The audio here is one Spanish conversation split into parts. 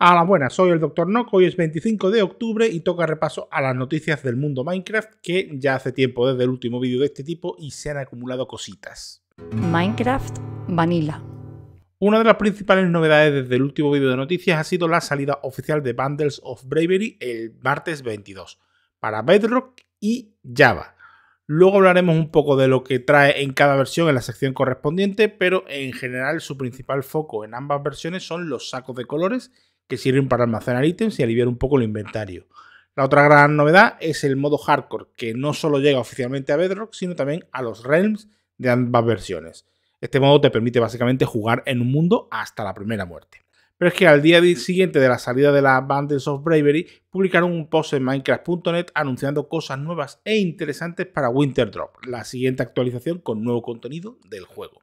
Hola, buenas, soy el Dr. Nock, hoy es 25 de octubre y toca repaso a las noticias del mundo Minecraft que ya hace tiempo desde el último vídeo de este tipo y se han acumulado cositas. Minecraft Vanilla. Una de las principales novedades desde el último vídeo de noticias ha sido la salida oficial de Bundles of Bravery el martes 22 para Bedrock y Java. Luego hablaremos un poco de lo que trae en cada versión en la sección correspondiente, pero en general su principal foco en ambas versiones son los sacos de colores que sirven para almacenar ítems y aliviar un poco el inventario. La otra gran novedad es el modo hardcore, que no solo llega oficialmente a Bedrock, sino también a los Realms de ambas versiones. Este modo te permite básicamente jugar en un mundo hasta la primera muerte. Pero es que al día siguiente de la salida de la Bundles of Bravery, publicaron un post en Minecraft.net anunciando cosas nuevas e interesantes para Winter Drop, la siguiente actualización con nuevo contenido del juego.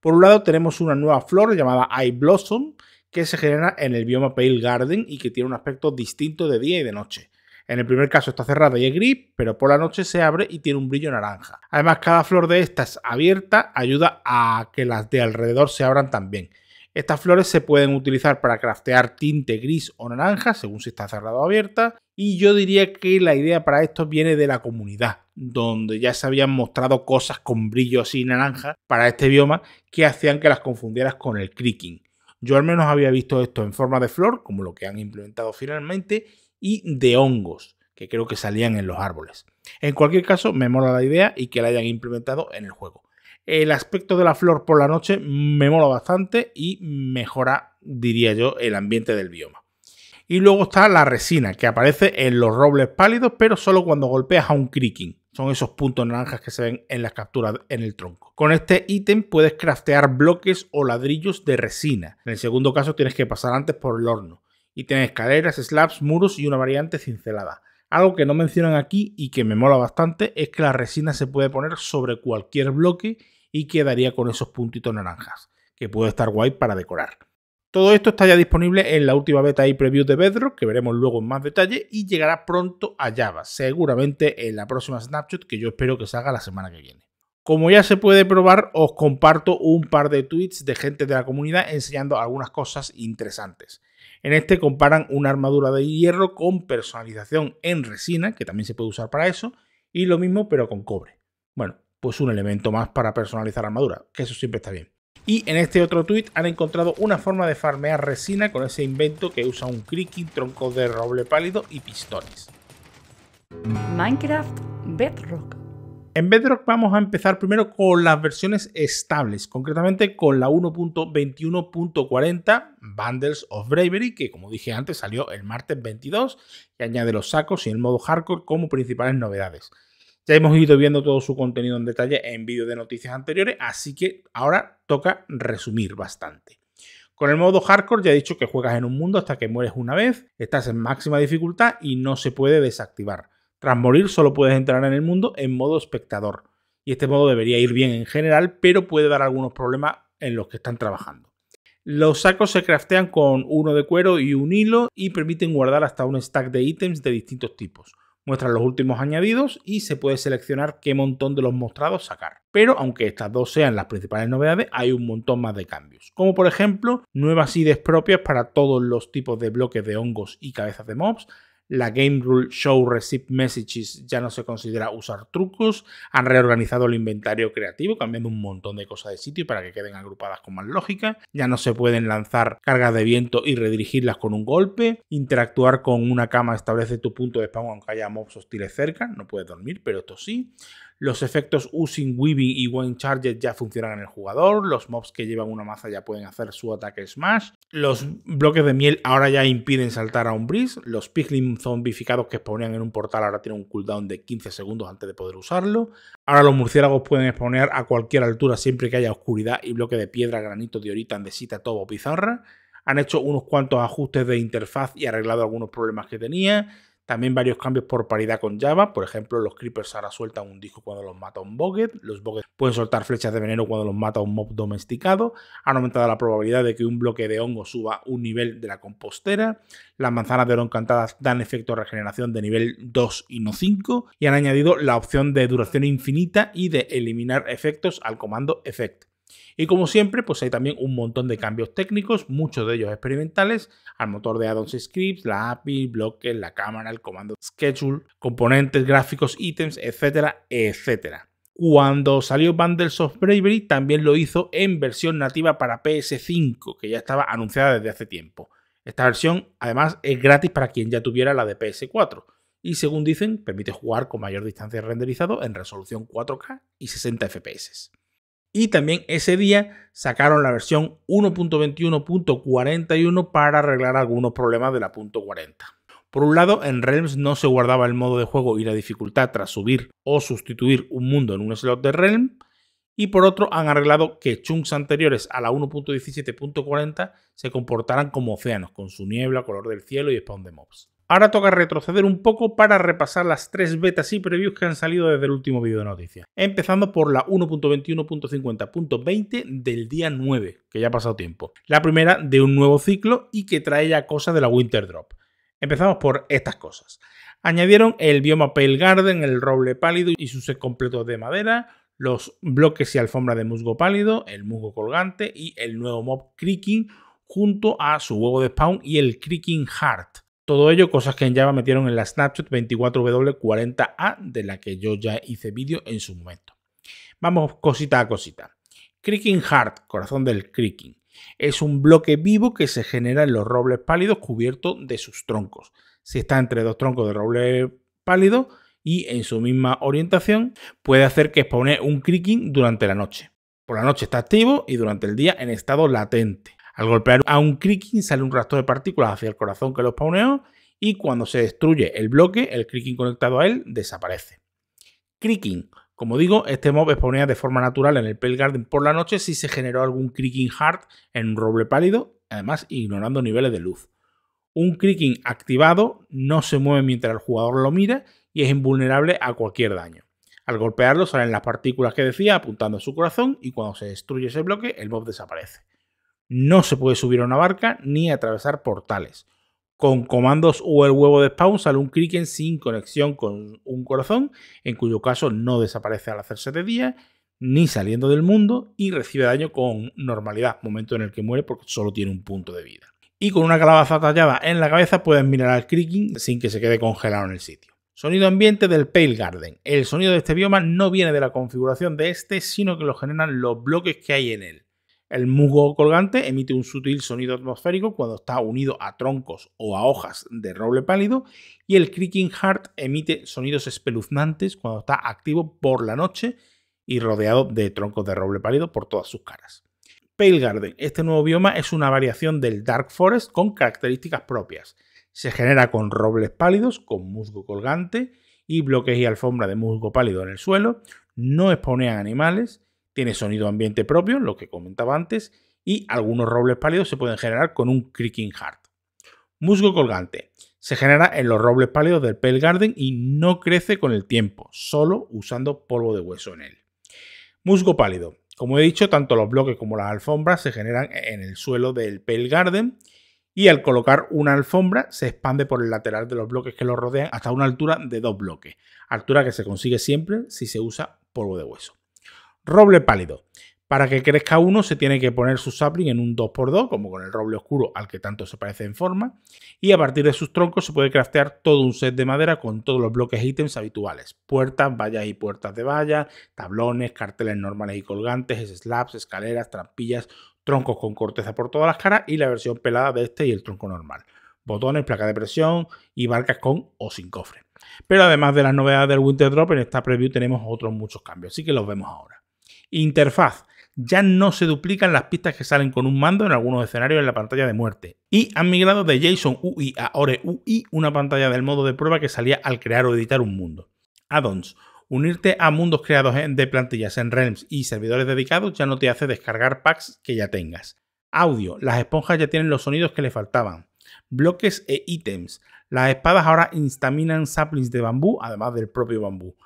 Por un lado tenemos una nueva flor llamada Eye Blossom, que se genera en el bioma Pale Garden y que tiene un aspecto distinto de día y de noche. En el primer caso está cerrada y es gris, pero por la noche se abre y tiene un brillo naranja. Además, cada flor de estas abierta ayuda a que las de alrededor se abran también. Estas flores se pueden utilizar para craftear tinte gris o naranja, según si está cerrada o abierta, y yo diría que la idea para esto viene de la comunidad, donde ya se habían mostrado cosas con brillo así naranja para este bioma que hacían que las confundieras con el creaking. Yo al menos había visto esto en forma de flor, como lo que han implementado finalmente, y de hongos, que creo que salían en los árboles. En cualquier caso, me mola la idea y que la hayan implementado en el juego. El aspecto de la flor por la noche me mola bastante y mejora, diría yo, el ambiente del bioma. Y luego está la resina, que aparece en los robles pálidos, pero solo cuando golpeas a un creaking son esos puntos naranjas que se ven en las capturas en el tronco. Con este ítem puedes craftear bloques o ladrillos de resina. En el segundo caso tienes que pasar antes por el horno. Y tienes escaleras, slabs, muros y una variante cincelada. Algo que no mencionan aquí y que me mola bastante es que la resina se puede poner sobre cualquier bloque y quedaría con esos puntitos naranjas, que puede estar guay para decorar. Todo esto está ya disponible en la última beta y preview de Bedrock, que veremos luego en más detalle, y llegará pronto a Java, seguramente en la próxima snapshot que yo espero que salga la semana que viene. Como ya se puede probar, os comparto un par de tweets de gente de la comunidad enseñando algunas cosas interesantes. En este comparan una armadura de hierro con personalización en resina, que también se puede usar para eso, y lo mismo pero con cobre. Bueno, pues un elemento más para personalizar armadura, que eso siempre está bien. Y en este otro tweet han encontrado una forma de farmear resina con ese invento que usa un creaking, tronco de roble pálido y pistones. Minecraft Bedrock. En Bedrock vamos a empezar primero con las versiones estables, concretamente con la 1.21.40 Bundles of Bravery, que como dije antes salió el martes 22 que añade los sacos y el modo hardcore como principales novedades. Ya hemos ido viendo todo su contenido en detalle en vídeos de noticias anteriores, así que ahora toca resumir bastante. Con el modo hardcore ya he dicho que juegas en un mundo hasta que mueres una vez, estás en máxima dificultad y no se puede desactivar. Tras morir solo puedes entrar en el mundo en modo espectador. Y este modo debería ir bien en general, pero puede dar algunos problemas en los que están trabajando. Los sacos se craftean con uno de cuero y un hilo y permiten guardar hasta un stack de ítems de distintos tipos muestran los últimos añadidos y se puede seleccionar qué montón de los mostrados sacar. Pero aunque estas dos sean las principales novedades, hay un montón más de cambios, como por ejemplo nuevas IDs propias para todos los tipos de bloques de hongos y cabezas de mobs, la Game Rule Show Receive Messages ya no se considera usar trucos, han reorganizado el inventario creativo, cambiando un montón de cosas de sitio para que queden agrupadas con más lógica, ya no se pueden lanzar cargas de viento y redirigirlas con un golpe, interactuar con una cama establece tu punto de spawn aunque haya mobs hostiles cerca, no puedes dormir, pero esto sí, los efectos Using, Weaving y One Charge ya funcionan en el jugador. Los mobs que llevan una maza ya pueden hacer su ataque Smash. Los bloques de miel ahora ya impiden saltar a un breeze. Los piglin zombificados que exponían en un portal ahora tienen un cooldown de 15 segundos antes de poder usarlo. Ahora los murciélagos pueden exponer a cualquier altura siempre que haya oscuridad y bloque de piedra, granito, diorita, andesita, tobo o pizarra han hecho unos cuantos ajustes de interfaz y arreglado algunos problemas que tenía. También varios cambios por paridad con Java, por ejemplo, los creepers ahora sueltan un disco cuando los mata un Bogged. los bogged pueden soltar flechas de veneno cuando los mata un mob domesticado, han aumentado la probabilidad de que un bloque de hongo suba un nivel de la compostera, las manzanas de oro encantadas dan efecto regeneración de nivel 2 y no 5, y han añadido la opción de duración infinita y de eliminar efectos al comando effect. Y como siempre, pues hay también un montón de cambios técnicos, muchos de ellos experimentales, al motor de addons scripts, la API, bloques, la cámara, el comando schedule, componentes, gráficos, ítems, etcétera, etcétera. Cuando salió Bundles of Bravery también lo hizo en versión nativa para PS5, que ya estaba anunciada desde hace tiempo. Esta versión además es gratis para quien ya tuviera la de PS4 y según dicen permite jugar con mayor distancia renderizado en resolución 4K y 60 FPS. Y también ese día sacaron la versión 1.21.41 para arreglar algunos problemas de la .40. Por un lado, en Realms no se guardaba el modo de juego y la dificultad tras subir o sustituir un mundo en un slot de Realm. Y por otro, han arreglado que chunks anteriores a la 1.17.40 se comportaran como océanos, con su niebla, color del cielo y spawn de mobs. Ahora toca retroceder un poco para repasar las tres betas y previews que han salido desde el último vídeo de noticias. Empezando por la 1.21.50.20 del día 9, que ya ha pasado tiempo. La primera de un nuevo ciclo y que trae ya cosas de la Winter Drop. Empezamos por estas cosas. Añadieron el bioma Pale Garden, el roble pálido y sus set completos de madera, los bloques y alfombra de musgo pálido, el musgo colgante y el nuevo mob Creaking junto a su huevo de spawn y el Creaking Heart todo ello cosas que en Java metieron en la Snapshot 24W40A de la que yo ya hice vídeo en su momento. Vamos cosita a cosita. Creaking Heart, corazón del creaking, es un bloque vivo que se genera en los robles pálidos cubierto de sus troncos. Si está entre dos troncos de roble pálido y en su misma orientación, puede hacer que expone un creaking durante la noche. Por la noche está activo y durante el día en estado latente. Al golpear a un creaking sale un rastro de partículas hacia el corazón que lo spawneó y cuando se destruye el bloque, el creaking conectado a él desaparece. Creaking. Como digo, este mob spawnea de forma natural en el Pale Garden por la noche si se generó algún creaking hard en un roble pálido, además ignorando niveles de luz. Un creaking activado no se mueve mientras el jugador lo mira y es invulnerable a cualquier daño. Al golpearlo salen las partículas que decía apuntando a su corazón y cuando se destruye ese bloque el mob desaparece. No se puede subir a una barca ni atravesar portales. Con comandos o el huevo de spawn sale un Criken sin conexión con un corazón, en cuyo caso no desaparece al hacerse de día, ni saliendo del mundo y recibe daño con normalidad, momento en el que muere porque solo tiene un punto de vida. Y con una calabaza tallada en la cabeza puedes mirar al Kriken sin que se quede congelado en el sitio. Sonido ambiente del Pale Garden. El sonido de este bioma no viene de la configuración de este, sino que lo generan los bloques que hay en él. El musgo colgante emite un sutil sonido atmosférico cuando está unido a troncos o a hojas de roble pálido y el creaking heart emite sonidos espeluznantes cuando está activo por la noche y rodeado de troncos de roble pálido por todas sus caras. Pale Garden, este nuevo bioma es una variación del Dark Forest con características propias. Se genera con robles pálidos, con musgo colgante y bloques y alfombra de musgo pálido en el suelo, no a animales, tiene sonido ambiente propio, lo que comentaba antes, y algunos robles pálidos se pueden generar con un creaking heart. Musgo colgante. Se genera en los robles pálidos del Pale Garden y no crece con el tiempo, solo usando polvo de hueso en él. Musgo pálido. Como he dicho, tanto los bloques como las alfombras se generan en el suelo del Pale Garden y al colocar una alfombra se expande por el lateral de los bloques que lo rodean hasta una altura de dos bloques, altura que se consigue siempre si se usa polvo de hueso. Roble pálido. Para que crezca uno se tiene que poner su sapling en un 2x2, como con el roble oscuro al que tanto se parece en forma, y a partir de sus troncos se puede craftear todo un set de madera con todos los bloques ítems habituales, puertas, vallas y puertas de valla, tablones, carteles normales y colgantes, slabs, escaleras, trampillas, troncos con corteza por todas las caras y la versión pelada de este y el tronco normal, botones, placa de presión y barcas con o sin cofre. Pero además de las novedades del Winter Drop, en esta preview tenemos otros muchos cambios, así que los vemos ahora. Interfaz. Ya no se duplican las pistas que salen con un mando en algunos escenarios en la pantalla de muerte. Y han migrado de JSON UI a Ore UI, una pantalla del modo de prueba que salía al crear o editar un mundo. Addons. Unirte a mundos creados de plantillas en Realms y servidores dedicados ya no te hace descargar packs que ya tengas. Audio. Las esponjas ya tienen los sonidos que le faltaban. Bloques e ítems. Las espadas ahora instaminan saplings de bambú, además del propio bambú.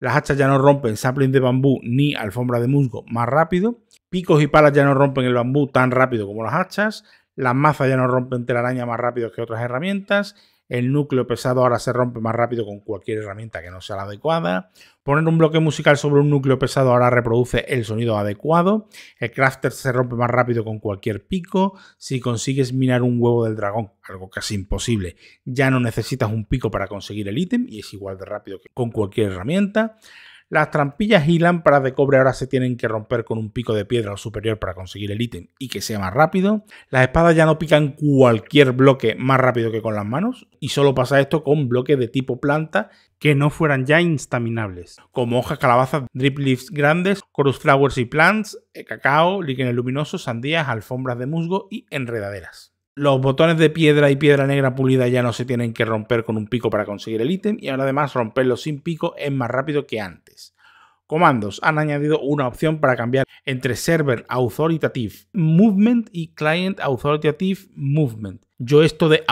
Las hachas ya no rompen sapling de bambú ni alfombra de musgo más rápido. Picos y palas ya no rompen el bambú tan rápido como las hachas. Las mazas ya no rompen telaraña más rápido que otras herramientas el núcleo pesado ahora se rompe más rápido con cualquier herramienta que no sea la adecuada. Poner un bloque musical sobre un núcleo pesado ahora reproduce el sonido adecuado. El crafter se rompe más rápido con cualquier pico. Si consigues minar un huevo del dragón, algo casi imposible, ya no necesitas un pico para conseguir el ítem y es igual de rápido que con cualquier herramienta. Las trampillas y lámparas de cobre ahora se tienen que romper con un pico de piedra superior para conseguir el ítem y que sea más rápido. Las espadas ya no pican cualquier bloque más rápido que con las manos. Y solo pasa esto con bloques de tipo planta que no fueran ya instaminables, como hojas, calabazas, drip leaves grandes, chorus flowers y plants, eh, cacao, líquenes luminosos, sandías, alfombras de musgo y enredaderas. Los botones de piedra y piedra negra pulida ya no se tienen que romper con un pico para conseguir el ítem y ahora además romperlos sin pico es más rápido que antes comandos. Han añadido una opción para cambiar entre Server Authoritative Movement y Client Authoritative Movement. Yo esto de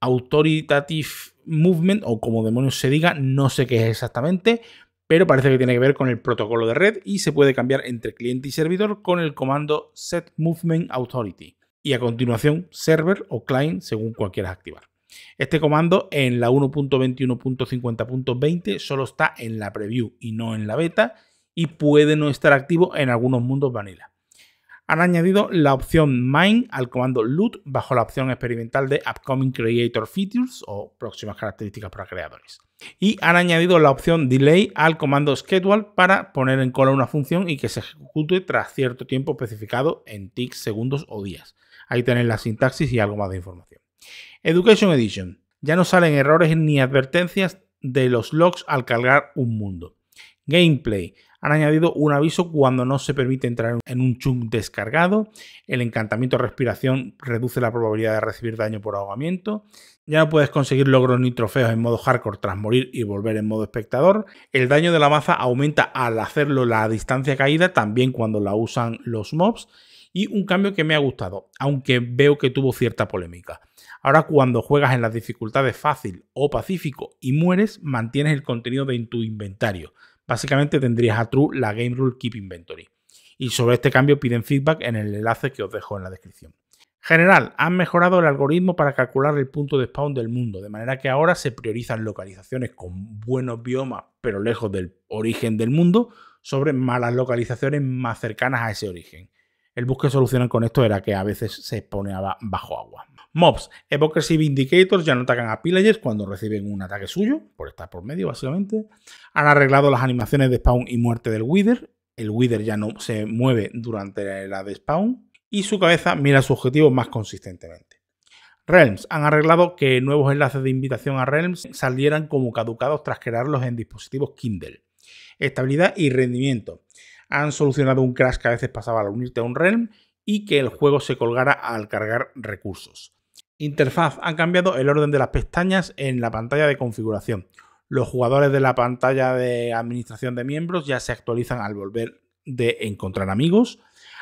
Authoritative Movement, o como demonios se diga, no sé qué es exactamente, pero parece que tiene que ver con el protocolo de red y se puede cambiar entre cliente y servidor con el comando Set Movement Authority. Y a continuación, Server o Client según cualquiera activar. Este comando en la 1.21.50.20 solo está en la preview y no en la beta y puede no estar activo en algunos mundos vanilla. Han añadido la opción mine al comando loot bajo la opción experimental de Upcoming Creator Features o próximas características para creadores. Y han añadido la opción delay al comando schedule para poner en cola una función y que se ejecute tras cierto tiempo especificado en ticks, segundos o días. Ahí tenéis la sintaxis y algo más de información. Education Edition. Ya no salen errores ni advertencias de los logs al cargar un mundo. Gameplay. Han añadido un aviso cuando no se permite entrar en un chunk descargado. El encantamiento respiración reduce la probabilidad de recibir daño por ahogamiento. Ya no puedes conseguir logros ni trofeos en modo hardcore tras morir y volver en modo espectador. El daño de la maza aumenta al hacerlo la distancia caída, también cuando la usan los mobs. Y un cambio que me ha gustado, aunque veo que tuvo cierta polémica. Ahora cuando juegas en las dificultades fácil o pacífico y mueres, mantienes el contenido de tu inventario. Básicamente tendrías a true la Game Rule Keep Inventory. Y sobre este cambio piden feedback en el enlace que os dejo en la descripción. General, han mejorado el algoritmo para calcular el punto de spawn del mundo, de manera que ahora se priorizan localizaciones con buenos biomas pero lejos del origen del mundo sobre malas localizaciones más cercanas a ese origen. El bus que solucionan con esto era que a veces se exponía bajo agua. Mobs, Evokers y Vindicators ya no atacan a Pillagers cuando reciben un ataque suyo, por estar por medio básicamente. Han arreglado las animaciones de Spawn y muerte del Wither. El Wither ya no se mueve durante la de Spawn. Y su cabeza mira su objetivo más consistentemente. Realms han arreglado que nuevos enlaces de invitación a Realms salieran como caducados tras crearlos en dispositivos Kindle. Estabilidad y rendimiento. Han solucionado un crash que a veces pasaba al unirte a un Realm y que el juego se colgara al cargar recursos. Interfaz. Han cambiado el orden de las pestañas en la pantalla de configuración. Los jugadores de la pantalla de administración de miembros ya se actualizan al volver de encontrar amigos.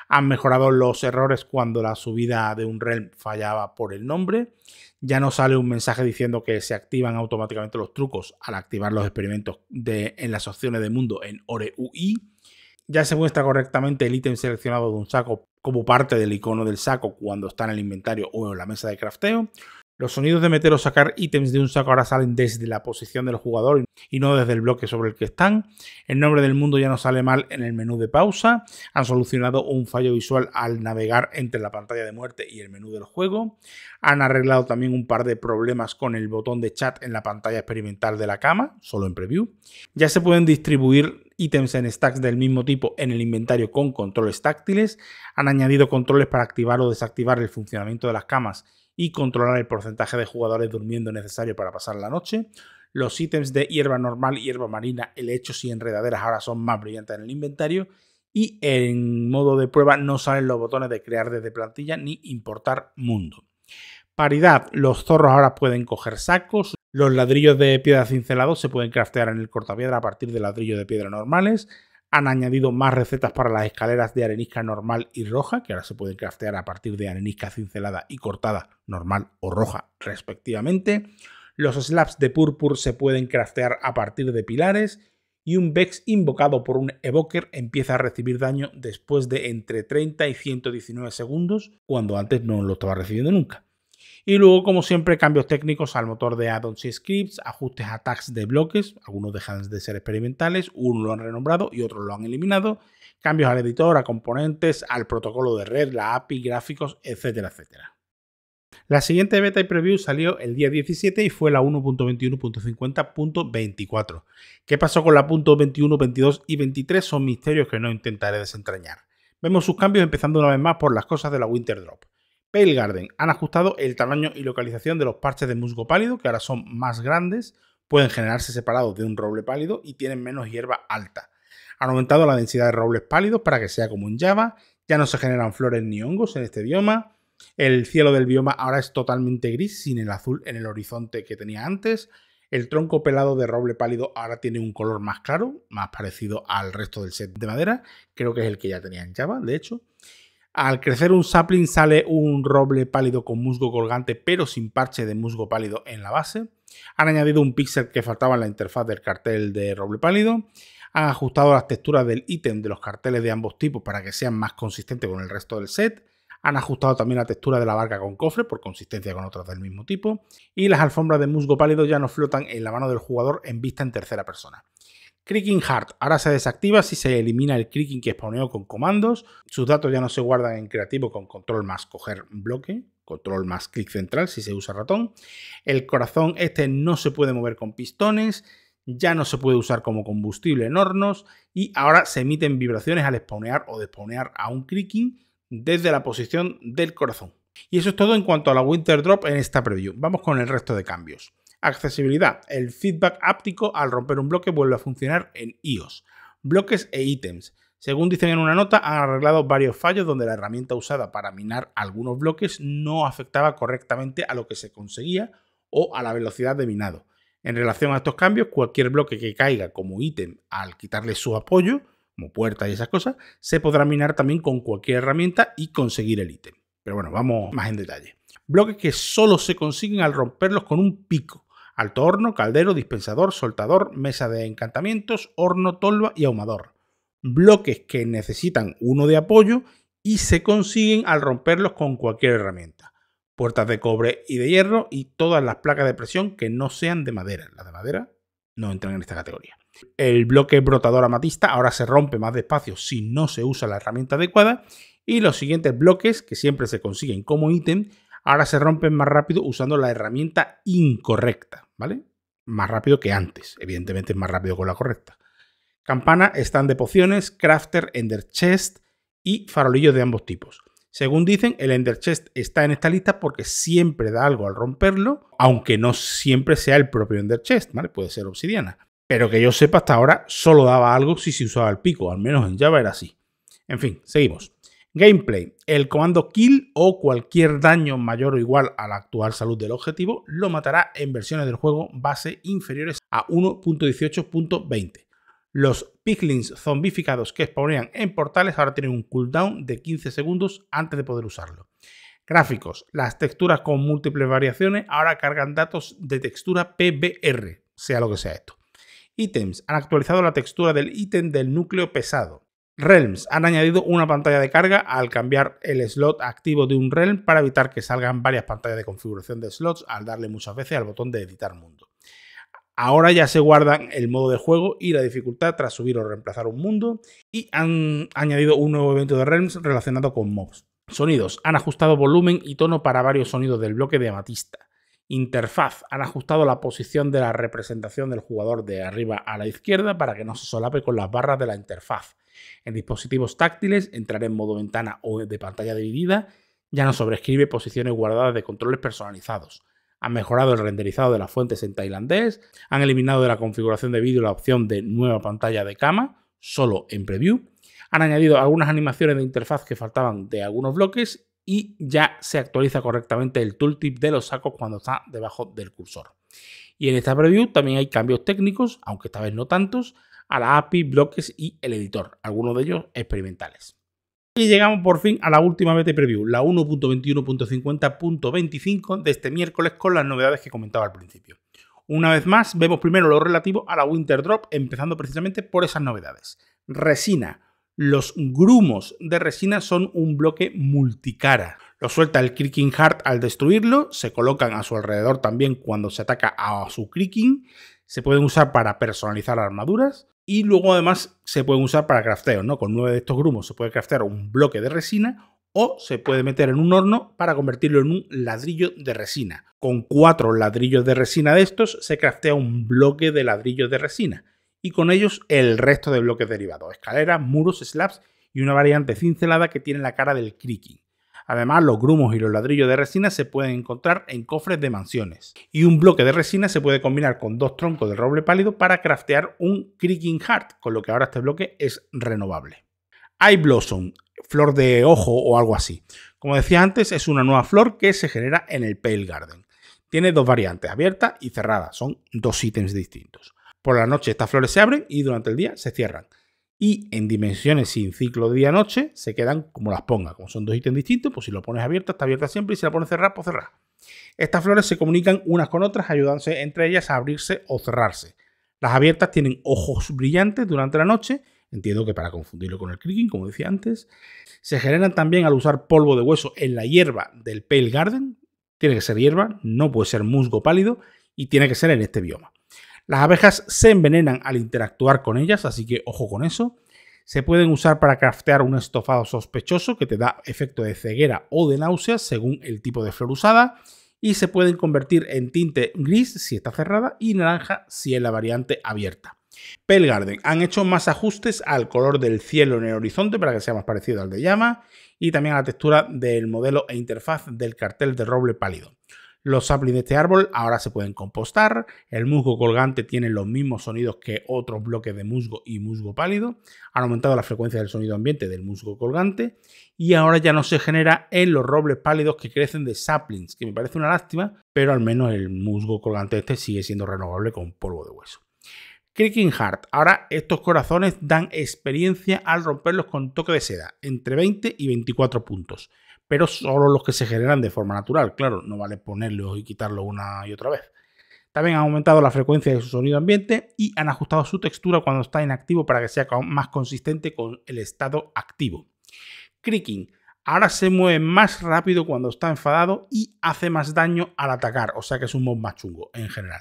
Han mejorado los errores cuando la subida de un realm fallaba por el nombre. Ya no sale un mensaje diciendo que se activan automáticamente los trucos al activar los experimentos de, en las opciones de mundo en Ore UI. Ya se muestra correctamente el ítem seleccionado de un saco como parte del icono del saco cuando está en el inventario o en la mesa de crafteo. Los sonidos de meter o sacar ítems de un saco ahora salen desde la posición del jugador y no desde el bloque sobre el que están. El nombre del mundo ya no sale mal en el menú de pausa. Han solucionado un fallo visual al navegar entre la pantalla de muerte y el menú del juego. Han arreglado también un par de problemas con el botón de chat en la pantalla experimental de la cama, solo en preview. Ya se pueden distribuir ítems en stacks del mismo tipo en el inventario con controles táctiles, han añadido controles para activar o desactivar el funcionamiento de las camas y controlar el porcentaje de jugadores durmiendo necesario para pasar la noche. Los ítems de hierba normal, hierba marina, helechos y enredaderas ahora son más brillantes en el inventario. Y en modo de prueba no salen los botones de crear desde plantilla ni importar mundo. Paridad, los zorros ahora pueden coger sacos, los ladrillos de piedra cincelados se pueden craftear en el cortapiedra a partir de ladrillos de piedra normales, han añadido más recetas para las escaleras de arenisca normal y roja, que ahora se pueden craftear a partir de arenisca cincelada y cortada normal o roja respectivamente. Los slabs de púrpura se pueden craftear a partir de pilares y un Vex invocado por un evoker empieza a recibir daño después de entre 30 y 119 segundos, cuando antes no lo estaba recibiendo nunca. Y luego, como siempre, cambios técnicos al motor de add y scripts, ajustes a tags de bloques, algunos dejan de ser experimentales, uno lo han renombrado y otros lo han eliminado, cambios al editor, a componentes, al protocolo de red, la API, gráficos, etc. etcétera. La siguiente beta y preview salió el día 17 y fue la 1.21.50.24. ¿Qué pasó con la .21, 22 y 23? Son misterios que no intentaré desentrañar. Vemos sus cambios empezando una vez más por las cosas de la Winter Drop. Pale Garden han ajustado el tamaño y localización de los parches de musgo pálido, que ahora son más grandes, pueden generarse separados de un roble pálido y tienen menos hierba alta. Han aumentado la densidad de robles pálidos para que sea como en Java, ya no se generan flores ni hongos en este bioma, el cielo del bioma ahora es totalmente gris sin el azul en el horizonte que tenía antes, el tronco pelado de roble pálido ahora tiene un color más claro, más parecido al resto del set de madera, creo que es el que ya tenía en Java, de hecho. Al crecer un sapling sale un roble pálido con musgo colgante pero sin parche de musgo pálido en la base. Han añadido un píxel que faltaba en la interfaz del cartel de roble pálido. Han ajustado las texturas del ítem de los carteles de ambos tipos para que sean más consistentes con el resto del set. Han ajustado también la textura de la barca con cofre por consistencia con otras del mismo tipo. Y las alfombras de musgo pálido ya no flotan en la mano del jugador en vista en tercera persona. Creaking Heart, Ahora se desactiva si se elimina el creaking que spawneó con comandos. Sus datos ya no se guardan en creativo con control más coger bloque. Control más clic central si se usa ratón. El corazón este no se puede mover con pistones. Ya no se puede usar como combustible en hornos. Y ahora se emiten vibraciones al exponear o desponear a un creaking desde la posición del corazón. Y eso es todo en cuanto a la Winter Drop en esta preview. Vamos con el resto de cambios. Accesibilidad. El feedback áptico al romper un bloque vuelve a funcionar en iOS. Bloques e ítems. Según dicen en una nota, han arreglado varios fallos donde la herramienta usada para minar algunos bloques no afectaba correctamente a lo que se conseguía o a la velocidad de minado. En relación a estos cambios, cualquier bloque que caiga como ítem al quitarle su apoyo, como puertas y esas cosas, se podrá minar también con cualquier herramienta y conseguir el ítem. Pero bueno, vamos más en detalle. Bloques que solo se consiguen al romperlos con un pico. Alto horno, caldero, dispensador, soltador, mesa de encantamientos, horno, tolva y ahumador. Bloques que necesitan uno de apoyo y se consiguen al romperlos con cualquier herramienta. Puertas de cobre y de hierro y todas las placas de presión que no sean de madera. Las de madera no entran en esta categoría. El bloque brotador amatista ahora se rompe más despacio si no se usa la herramienta adecuada y los siguientes bloques que siempre se consiguen como ítem ahora se rompen más rápido usando la herramienta incorrecta, ¿vale? Más rápido que antes, evidentemente es más rápido con la correcta. Campana, stand de pociones, crafter, ender chest y farolillos de ambos tipos. Según dicen, el Ender Chest está en esta lista porque siempre da algo al romperlo, aunque no siempre sea el propio Ender Chest, ¿vale? Puede ser obsidiana. Pero que yo sepa, hasta ahora solo daba algo si se usaba el pico, al menos en Java era así. En fin, seguimos. Gameplay. El comando kill o cualquier daño mayor o igual a la actual salud del objetivo lo matará en versiones del juego base inferiores a 1.18.20. Los picklings zombificados que exponían en portales ahora tienen un cooldown de 15 segundos antes de poder usarlo. Gráficos. Las texturas con múltiples variaciones ahora cargan datos de textura PBR, sea lo que sea esto. Ítems. Han actualizado la textura del ítem del núcleo pesado. Realms han añadido una pantalla de carga al cambiar el slot activo de un Realm para evitar que salgan varias pantallas de configuración de slots al darle muchas veces al botón de editar mundo. Ahora ya se guardan el modo de juego y la dificultad tras subir o reemplazar un mundo y han añadido un nuevo evento de Realms relacionado con mobs. Sonidos. Han ajustado volumen y tono para varios sonidos del bloque de amatista interfaz. Han ajustado la posición de la representación del jugador de arriba a la izquierda para que no se solape con las barras de la interfaz. En dispositivos táctiles entrar en modo ventana o de pantalla dividida. Ya no sobrescribe posiciones guardadas de controles personalizados. Han mejorado el renderizado de las fuentes en tailandés. Han eliminado de la configuración de vídeo la opción de nueva pantalla de cama, solo en preview. Han añadido algunas animaciones de interfaz que faltaban de algunos bloques y ya se actualiza correctamente el tooltip de los sacos cuando está debajo del cursor. Y en esta preview también hay cambios técnicos, aunque esta vez no tantos, a la API, bloques y el editor, algunos de ellos experimentales. Y llegamos por fin a la última beta preview, la 1.21.50.25 de este miércoles con las novedades que comentaba al principio. Una vez más, vemos primero lo relativo a la Winter Drop, empezando precisamente por esas novedades. Resina, los grumos de resina son un bloque multicara. Lo suelta el Creaking Heart al destruirlo, se colocan a su alrededor también cuando se ataca a su Creaking, se pueden usar para personalizar armaduras y luego además se pueden usar para crafteo. ¿no? Con nueve de estos grumos se puede craftear un bloque de resina o se puede meter en un horno para convertirlo en un ladrillo de resina. Con cuatro ladrillos de resina de estos se craftea un bloque de ladrillos de resina y con ellos el resto de bloques derivados, escaleras, muros, slabs y una variante cincelada que tiene la cara del creaking. Además, los grumos y los ladrillos de resina se pueden encontrar en cofres de mansiones. Y un bloque de resina se puede combinar con dos troncos de roble pálido para craftear un Creaking Heart, con lo que ahora este bloque es renovable. Hay Blossom, flor de ojo o algo así. Como decía antes, es una nueva flor que se genera en el Pale Garden. Tiene dos variantes, abierta y cerrada, son dos ítems distintos. Por la noche estas flores se abren y durante el día se cierran. Y en dimensiones sin ciclo de día-noche se quedan como las ponga. Como son dos ítems distintos, pues si lo pones abierta está abierta siempre y si la pones cerrada, pues cerrada. Estas flores se comunican unas con otras ayudándose entre ellas a abrirse o cerrarse. Las abiertas tienen ojos brillantes durante la noche, entiendo que para confundirlo con el clicking, como decía antes. Se generan también al usar polvo de hueso en la hierba del Pale Garden. Tiene que ser hierba, no puede ser musgo pálido y tiene que ser en este bioma. Las abejas se envenenan al interactuar con ellas, así que ojo con eso. Se pueden usar para craftear un estofado sospechoso que te da efecto de ceguera o de náuseas según el tipo de flor usada. Y se pueden convertir en tinte gris si está cerrada y naranja si es la variante abierta. Pelgarden han hecho más ajustes al color del cielo en el horizonte para que sea más parecido al de llama y también a la textura del modelo e interfaz del cartel de roble pálido. Los saplings de este árbol ahora se pueden compostar, el musgo colgante tiene los mismos sonidos que otros bloques de musgo y musgo pálido, han aumentado la frecuencia del sonido ambiente del musgo colgante y ahora ya no se genera en los robles pálidos que crecen de saplings, que me parece una lástima, pero al menos el musgo colgante este sigue siendo renovable con polvo de hueso. Creaking Heart. Ahora estos corazones dan experiencia al romperlos con toque de seda, entre 20 y 24 puntos pero solo los que se generan de forma natural. Claro, no vale ponerlos y quitarlos una y otra vez. También han aumentado la frecuencia de su sonido ambiente y han ajustado su textura cuando está inactivo para que sea más consistente con el estado activo. Creaking. Ahora se mueve más rápido cuando está enfadado y hace más daño al atacar, o sea que es un mob más chungo en general.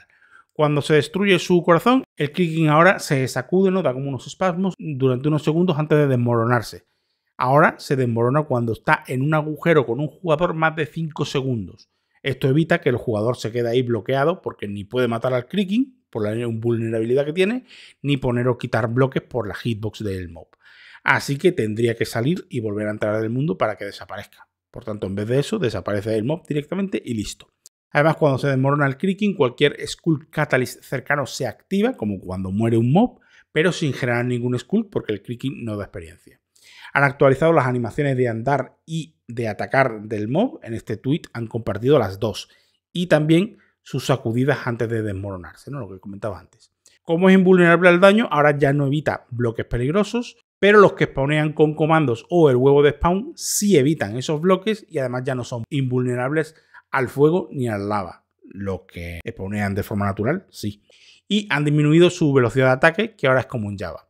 Cuando se destruye su corazón, el creaking ahora se sacude, no da como unos espasmos durante unos segundos antes de desmoronarse. Ahora se desmorona cuando está en un agujero con un jugador más de 5 segundos. Esto evita que el jugador se quede ahí bloqueado porque ni puede matar al creaking por la vulnerabilidad que tiene, ni poner o quitar bloques por la hitbox del mob. Así que tendría que salir y volver a entrar al mundo para que desaparezca. Por tanto, en vez de eso, desaparece el mob directamente y listo. Además, cuando se desmorona el creaking, cualquier Skull Catalyst cercano se activa, como cuando muere un mob, pero sin generar ningún Skull porque el creaking no da experiencia. Han actualizado las animaciones de andar y de atacar del mob. En este tweet han compartido las dos. Y también sus sacudidas antes de desmoronarse, ¿no? lo que comentaba antes. Como es invulnerable al daño, ahora ya no evita bloques peligrosos, pero los que spawnean con comandos o el huevo de spawn sí evitan esos bloques y además ya no son invulnerables al fuego ni al lava. Los que spawnean de forma natural, sí. Y han disminuido su velocidad de ataque, que ahora es como un Java.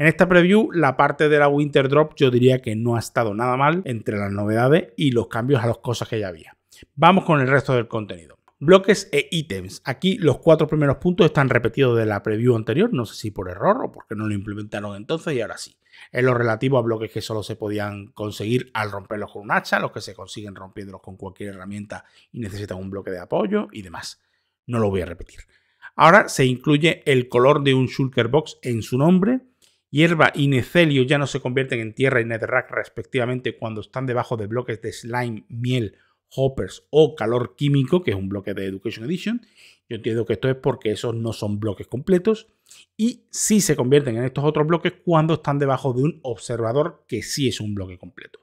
En esta preview, la parte de la Winter Drop yo diría que no ha estado nada mal entre las novedades y los cambios a las cosas que ya había. Vamos con el resto del contenido. Bloques e ítems. Aquí los cuatro primeros puntos están repetidos de la preview anterior, no sé si por error o porque no lo implementaron entonces y ahora sí. En lo relativo a bloques que solo se podían conseguir al romperlos con un hacha, los que se consiguen rompiéndolos con cualquier herramienta y necesitan un bloque de apoyo y demás. No lo voy a repetir. Ahora se incluye el color de un Shulker Box en su nombre, Hierba y necelio ya no se convierten en tierra y netherrack respectivamente cuando están debajo de bloques de slime, miel, hoppers o calor químico, que es un bloque de Education Edition. Yo entiendo que esto es porque esos no son bloques completos. Y sí se convierten en estos otros bloques cuando están debajo de un observador que sí es un bloque completo.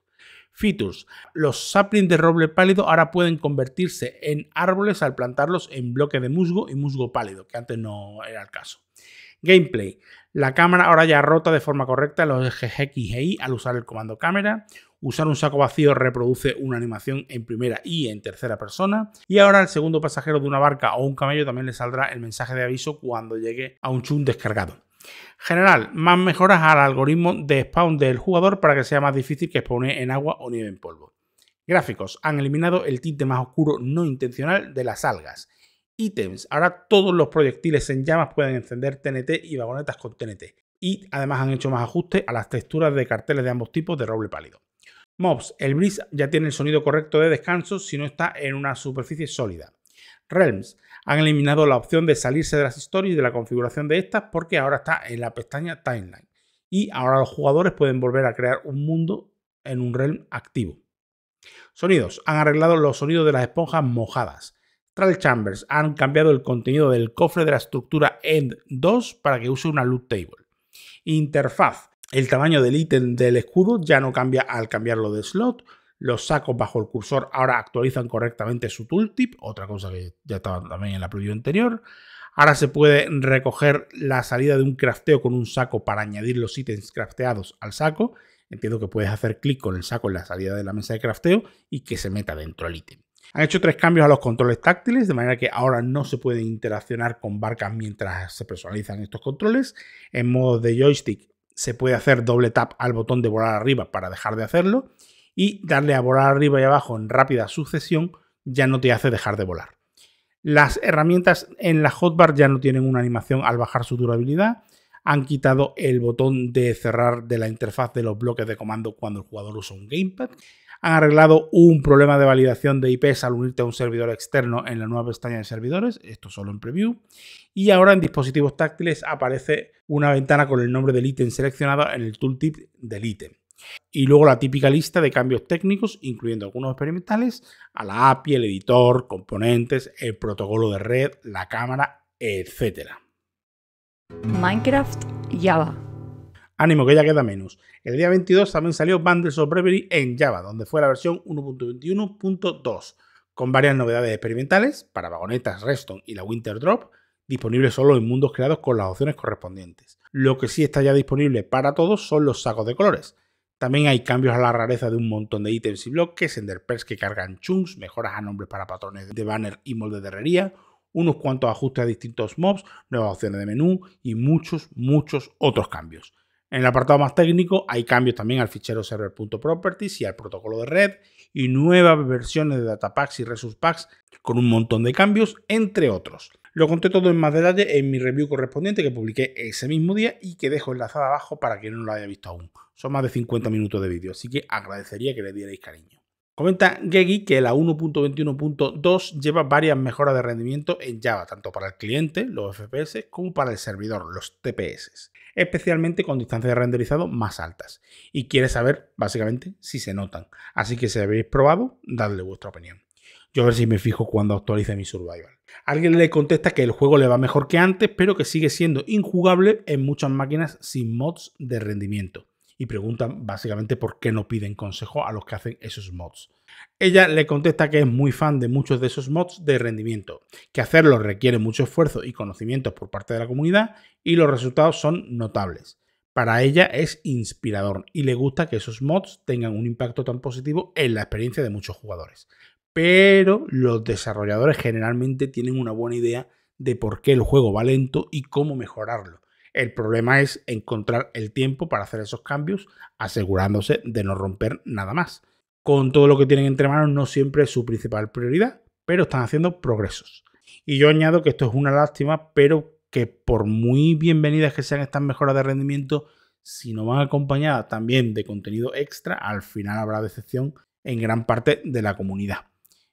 Features. Los saplings de roble pálido ahora pueden convertirse en árboles al plantarlos en bloques de musgo y musgo pálido, que antes no era el caso. Gameplay. La cámara ahora ya rota de forma correcta los ejes X al usar el comando cámara. Usar un saco vacío reproduce una animación en primera y en tercera persona. Y ahora al segundo pasajero de una barca o un camello también le saldrá el mensaje de aviso cuando llegue a un chun descargado. General, más mejoras al algoritmo de spawn del jugador para que sea más difícil que spawne en agua o nieve en polvo. Gráficos, han eliminado el tinte más oscuro no intencional de las algas ítems. Ahora todos los proyectiles en llamas pueden encender TNT y vagonetas con TNT. Y además han hecho más ajustes a las texturas de carteles de ambos tipos de roble pálido. Mobs, el Breeze ya tiene el sonido correcto de descanso si no está en una superficie sólida. Realms, han eliminado la opción de salirse de las historias y de la configuración de estas porque ahora está en la pestaña Timeline. Y ahora los jugadores pueden volver a crear un mundo en un Realm activo. Sonidos, han arreglado los sonidos de las esponjas mojadas. Trial Chambers han cambiado el contenido del cofre de la estructura END 2 para que use una loot table. Interfaz. El tamaño del ítem del escudo ya no cambia al cambiarlo de slot. Los sacos bajo el cursor ahora actualizan correctamente su tooltip, otra cosa que ya estaba también en la preview anterior. Ahora se puede recoger la salida de un crafteo con un saco para añadir los ítems crafteados al saco. Entiendo que puedes hacer clic con el saco en la salida de la mesa de crafteo y que se meta dentro el ítem. Han hecho tres cambios a los controles táctiles, de manera que ahora no se puede interaccionar con barcas mientras se personalizan estos controles. En modo de joystick se puede hacer doble tap al botón de volar arriba para dejar de hacerlo. Y darle a volar arriba y abajo en rápida sucesión ya no te hace dejar de volar. Las herramientas en la hotbar ya no tienen una animación al bajar su durabilidad. Han quitado el botón de cerrar de la interfaz de los bloques de comando cuando el jugador usa un gamepad han arreglado un problema de validación de IPs al unirte a un servidor externo en la nueva pestaña de servidores, esto solo en preview, y ahora en dispositivos táctiles aparece una ventana con el nombre del ítem seleccionado en el tooltip del ítem. Y luego la típica lista de cambios técnicos, incluyendo algunos experimentales, a la API, el editor, componentes, el protocolo de red, la cámara, etc. Minecraft Java Ánimo que ya queda menos. El día 22 también salió Bundles of en Java, donde fue la versión 1.21.2, con varias novedades experimentales para vagonetas, Reston y la Winter Drop, disponibles solo en mundos creados con las opciones correspondientes. Lo que sí está ya disponible para todos son los sacos de colores. También hay cambios a la rareza de un montón de ítems y bloques, sender que cargan chunks, mejoras a nombres para patrones de banner y molde de herrería, unos cuantos ajustes a distintos mobs, nuevas opciones de menú y muchos, muchos otros cambios. En el apartado más técnico hay cambios también al fichero server.properties y al protocolo de red y nuevas versiones de Datapacks y Resource con un montón de cambios, entre otros. Lo conté todo en más detalle en mi review correspondiente que publiqué ese mismo día y que dejo enlazada abajo para quien no lo haya visto aún. Son más de 50 minutos de vídeo, así que agradecería que le dierais cariño. Comenta Gegi que la 1.21.2 lleva varias mejoras de rendimiento en Java, tanto para el cliente, los FPS, como para el servidor, los TPS, especialmente con distancias de renderizado más altas. Y quiere saber, básicamente, si se notan. Así que si habéis probado, dadle vuestra opinión. Yo a ver si me fijo cuando actualice mi survival. Alguien le contesta que el juego le va mejor que antes, pero que sigue siendo injugable en muchas máquinas sin mods de rendimiento y preguntan básicamente por qué no piden consejo a los que hacen esos mods. Ella le contesta que es muy fan de muchos de esos mods de rendimiento, que hacerlo requiere mucho esfuerzo y conocimientos por parte de la comunidad y los resultados son notables. Para ella es inspirador y le gusta que esos mods tengan un impacto tan positivo en la experiencia de muchos jugadores. Pero los desarrolladores generalmente tienen una buena idea de por qué el juego va lento y cómo mejorarlo el problema es encontrar el tiempo para hacer esos cambios, asegurándose de no romper nada más. Con todo lo que tienen entre manos no siempre es su principal prioridad, pero están haciendo progresos. Y yo añado que esto es una lástima, pero que por muy bienvenidas que sean estas mejoras de rendimiento, si no van acompañadas también de contenido extra, al final habrá decepción en gran parte de la comunidad.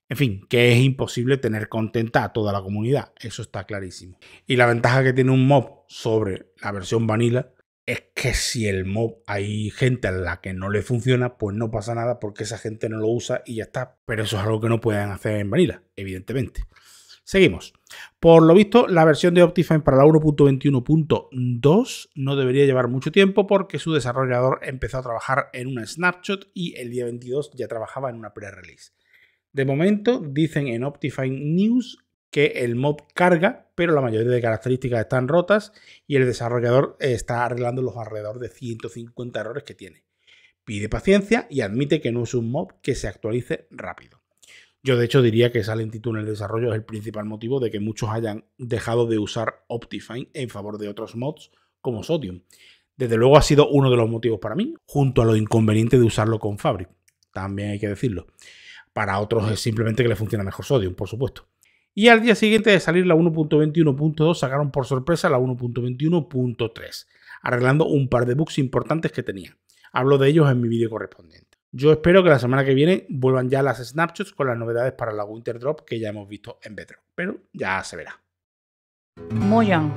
En fin, que es imposible tener contenta a toda la comunidad, eso está clarísimo. Y la ventaja que tiene un mob sobre la versión vanilla es que si el mob hay gente a la que no le funciona, pues no pasa nada porque esa gente no lo usa y ya está. Pero eso es algo que no pueden hacer en vanilla, evidentemente. Seguimos. Por lo visto, la versión de Optifine para la 1.21.2 no debería llevar mucho tiempo porque su desarrollador empezó a trabajar en una snapshot y el día 22 ya trabajaba en una pre-release. De momento dicen en Optifine News que el mod carga, pero la mayoría de características están rotas y el desarrollador está arreglando los alrededor de 150 errores que tiene. Pide paciencia y admite que no es un mod que se actualice rápido. Yo de hecho diría que esa lentitud en el desarrollo es el principal motivo de que muchos hayan dejado de usar Optifine en favor de otros mods como Sodium. Desde luego ha sido uno de los motivos para mí, junto a lo inconveniente de usarlo con Fabric. También hay que decirlo. Para otros es simplemente que le funciona mejor Sodium, por supuesto. Y al día siguiente de salir la 1.21.2 sacaron por sorpresa la 1.21.3, arreglando un par de bugs importantes que tenía. Hablo de ellos en mi vídeo correspondiente. Yo espero que la semana que viene vuelvan ya las snapshots con las novedades para la Winter Drop que ya hemos visto en Vetro. pero ya se verá. Muy bien.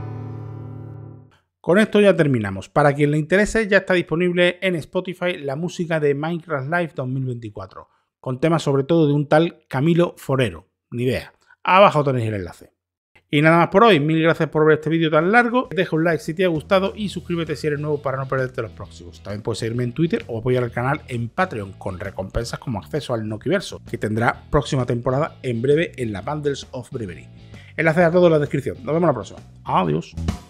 Con esto ya terminamos. Para quien le interese, ya está disponible en Spotify la música de Minecraft Live 2024 con temas sobre todo de un tal Camilo Forero. Ni idea. Abajo tenéis el enlace. Y nada más por hoy, mil gracias por ver este vídeo tan largo, deja un like si te ha gustado y suscríbete si eres nuevo para no perderte los próximos. También puedes seguirme en Twitter o apoyar al canal en Patreon con recompensas como acceso al Nokiverso, que tendrá próxima temporada en breve en la Bundles of Brevery. Enlace a todo en la descripción. Nos vemos la próxima. Adiós.